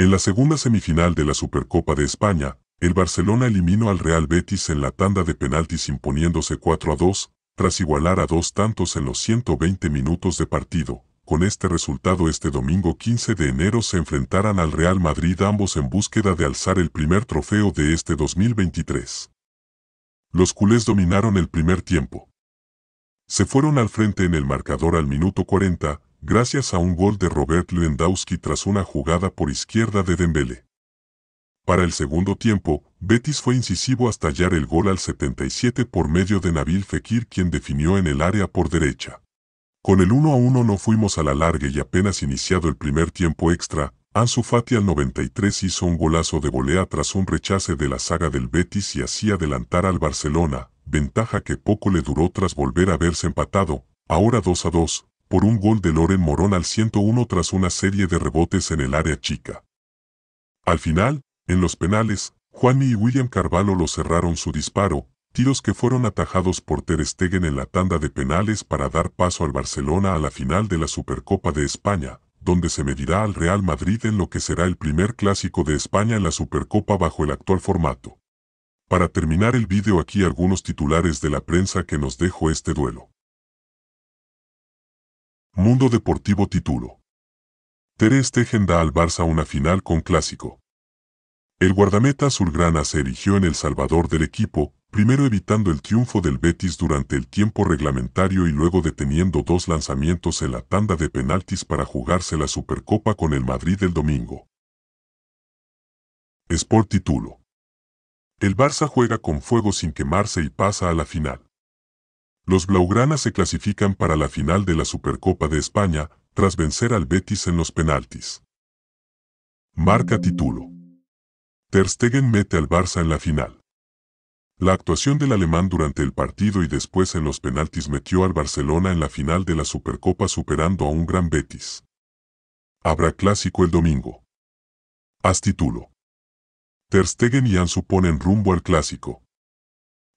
En la segunda semifinal de la Supercopa de España, el Barcelona eliminó al Real Betis en la tanda de penaltis imponiéndose 4 a 2, tras igualar a dos tantos en los 120 minutos de partido. Con este resultado este domingo 15 de enero se enfrentarán al Real Madrid ambos en búsqueda de alzar el primer trofeo de este 2023. Los culés dominaron el primer tiempo. Se fueron al frente en el marcador al minuto 40, gracias a un gol de Robert Lewandowski tras una jugada por izquierda de Dembele. Para el segundo tiempo, Betis fue incisivo hasta hallar el gol al 77 por medio de Nabil Fekir quien definió en el área por derecha. Con el 1 a 1 no fuimos a la larga y apenas iniciado el primer tiempo extra, Ansu Fati al 93 hizo un golazo de volea tras un rechace de la saga del Betis y así adelantar al Barcelona, ventaja que poco le duró tras volver a verse empatado, ahora 2 a 2, por un gol de Loren Morón al 101 tras una serie de rebotes en el área chica. Al final, en los penales, Juanmi y William Carvalho lo cerraron su disparo, tiros que fueron atajados por Ter Stegen en la tanda de penales para dar paso al Barcelona a la final de la Supercopa de España, donde se medirá al Real Madrid en lo que será el primer clásico de España en la Supercopa bajo el actual formato. Para terminar el vídeo aquí algunos titulares de la prensa que nos dejó este duelo. Mundo Deportivo título. Ter Stegen da al Barça una final con Clásico. El guardameta azulgrana se erigió en el salvador del equipo, primero evitando el triunfo del Betis durante el tiempo reglamentario y luego deteniendo dos lanzamientos en la tanda de penaltis para jugarse la Supercopa con el Madrid el domingo. Sport título. El Barça juega con fuego sin quemarse y pasa a la final. Los Blaugrana se clasifican para la final de la Supercopa de España, tras vencer al Betis en los penaltis. Marca título. Ter Stegen mete al Barça en la final. La actuación del alemán durante el partido y después en los penaltis metió al Barcelona en la final de la Supercopa superando a un gran Betis. Habrá clásico el domingo. Haz título. Ter Stegen y Ansu ponen rumbo al clásico.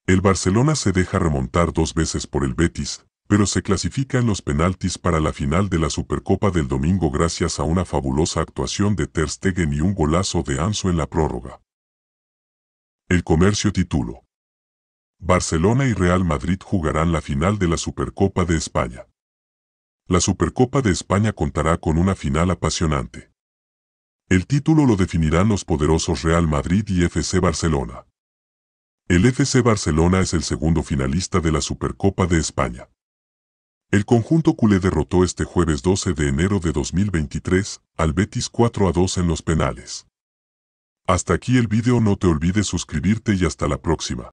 El Barcelona se deja remontar dos veces por el Betis, pero se clasifica en los penaltis para la final de la Supercopa del domingo gracias a una fabulosa actuación de Ter Stegen y un golazo de Anso en la prórroga. El Comercio título: Barcelona y Real Madrid jugarán la final de la Supercopa de España. La Supercopa de España contará con una final apasionante. El título lo definirán los poderosos Real Madrid y FC Barcelona. El FC Barcelona es el segundo finalista de la Supercopa de España. El conjunto culé derrotó este jueves 12 de enero de 2023 al Betis 4 a 2 en los penales. Hasta aquí el vídeo no te olvides suscribirte y hasta la próxima.